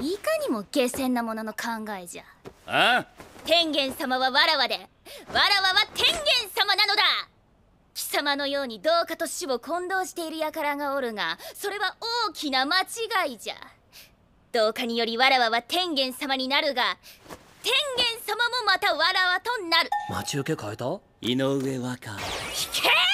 いかにも下賤なものの考えじゃああ天元様はわらわでわらわは天元様なのだ貴様のようにどうかと死を混同している輩がおるがそれは大きな間違いじゃどうかによりわらわは天元様になるが天元様もまたわらわとなる待ち受け変えた井上和歌け